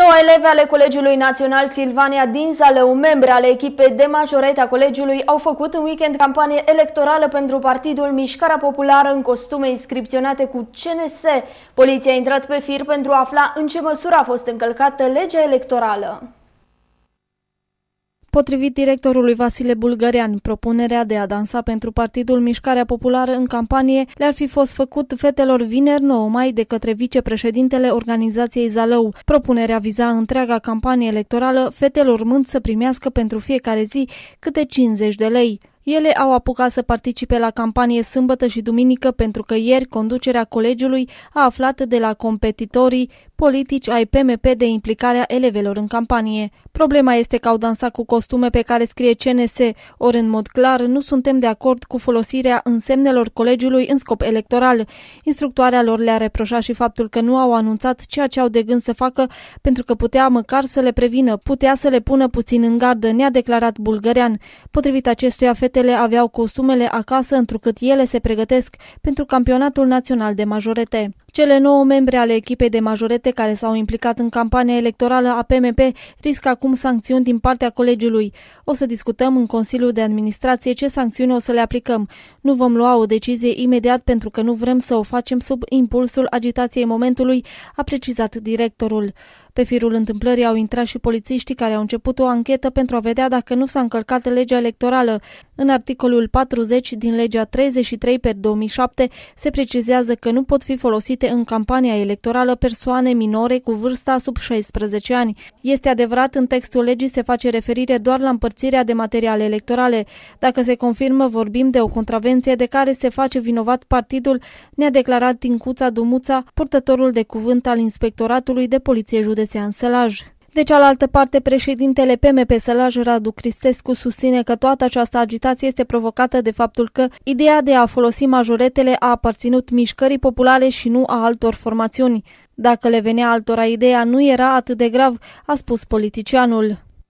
Noua elevi ale Colegiului Național Silvania din un membru al echipei de majorete a colegiului, au făcut în weekend campanie electorală pentru partidul Mișcarea Populară în costume inscripționate cu CNS. Poliția a intrat pe fir pentru a afla în ce măsură a fost încălcată legea electorală. Potrivit directorului Vasile Bulgărean, propunerea de a dansa pentru Partidul Mișcarea Populară în campanie le-ar fi fost făcut fetelor vineri 9 mai de către vicepreședintele organizației Zalău. Propunerea viza întreaga campanie electorală fetelor mânt să primească pentru fiecare zi câte 50 de lei. Ele au apucat să participe la campanie sâmbătă și duminică pentru că ieri conducerea colegiului a aflat de la competitorii politici ai PMP de implicarea elevelor în campanie. Problema este că au dansat cu costume pe care scrie CNS, ori în mod clar nu suntem de acord cu folosirea însemnelor colegiului în scop electoral. Instructoarea lor le-a reproșat și faptul că nu au anunțat ceea ce au de gând să facă pentru că putea măcar să le prevină, putea să le pună puțin în gardă, ne-a declarat Bulgărean. Potrivit acestuia, fete fetele aveau costumele acasă, întrucât ele se pregătesc pentru campionatul național de majorete. Cele nouă membre ale echipei de majorete care s-au implicat în campania electorală a PMP riscă acum sancțiuni din partea colegiului. O să discutăm în Consiliul de Administrație ce sancțiuni o să le aplicăm. Nu vom lua o decizie imediat pentru că nu vrem să o facem sub impulsul agitației momentului, a precizat directorul. Pe firul întâmplării au intrat și polițiștii care au început o anchetă pentru a vedea dacă nu s-a încălcat legea electorală. În articolul 40 din legea 33 pe 2007 se precizează că nu pot fi folosite folosite în campania electorală persoane minore cu vârsta sub 16 ani. Este adevărat, în textul legii se face referire doar la împărțirea de materiale electorale. Dacă se confirmă, vorbim de o contravenție de care se face vinovat partidul, ne-a declarat Tincuța Dumuța, purtătorul de cuvânt al Inspectoratului de Poliție Județean Sălaj. De cealaltă parte, președintele PMP Sălaj Radu Cristescu susține că toată această agitație este provocată de faptul că ideea de a folosi majoretele a aparținut mișcării populare și nu a altor formațiuni. Dacă le venea altora ideea, nu era atât de grav, a spus politicianul.